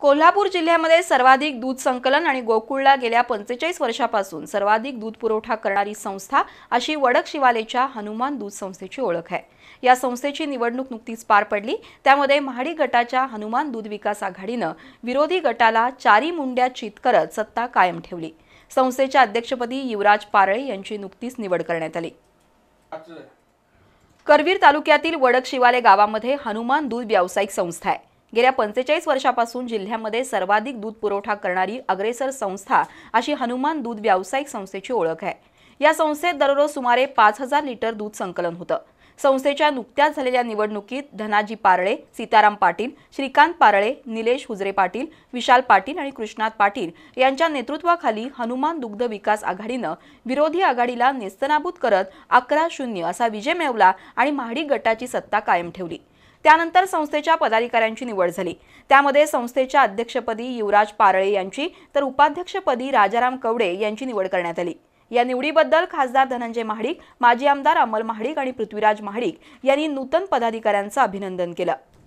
कोल्हापूर जिल्ह्यामध्ये सर्वाधिक दूध संकलन आणि गोकुळला गेल्या पंचेचाळीस वर्षापासून सर्वाधिक दूध पुरवठा करणारी संस्था अशी वडक शिवालेच्या हनुमान दूध संस्थेची ओळख आहे या संस्थेची निवडणूक नुकतीच पार पडली त्यामध्ये महाडी गटाच्या हनुमान दूध विकास आघाडीनं विरोधी गटाला चारी मुंड्या चित करत सत्ता कायम ठेवली संस्थेच्या अध्यक्षपदी युवराज पारळे यांची नुकतीच निवड करण्यात आली करवीर तालुक्यातील वडक शिवाले गावामध्ये हनुमान दूध व्यावसायिक संस्था आहे गेल्या पंचेचाळीस वर्षापासून जिल्ह्यामध्ये सर्वाधिक दूध पुरवठा करणारी अग्रेसर संस्था अशी हनुमान दूध व्यावसायिक संस्थेची ओळख आहे या संस्थेत दररोज सुमारे पाच हजार लिटर दूध संकलन होतं संस्थेच्या नुकत्याच झालेल्या निवडणुकीत धनाजी पारळे सीताराम पाटील श्रीकांत पारळे निलेश हुजरे पाटील विशाल पाटील आणि कृष्णात पाटील यांच्या नेतृत्वाखाली हनुमान दुग्ध विकास आघाडीनं विरोधी आघाडीला नेस्तनाबूत करत अकरा शून्य असा विजय मिळवला आणि महाडी गटाची सत्ता कायम ठेवली त्यानंतर संस्थेच्या पदाधिकाऱ्यांची निवड झाली त्यामध्ये संस्थेच्या अध्यक्षपदी युवराज पारळे यांची तर उपाध्यक्षपदी राजाराम कवडे यांची निवड करण्यात आली या निवडीबद्दल खासदार धनंजय महाडिक माजी आमदार अमल महाडिक आणि पृथ्वीराज महाडिक यांनी नूतन पदाधिकाऱ्यांचं अभिनंदन केलं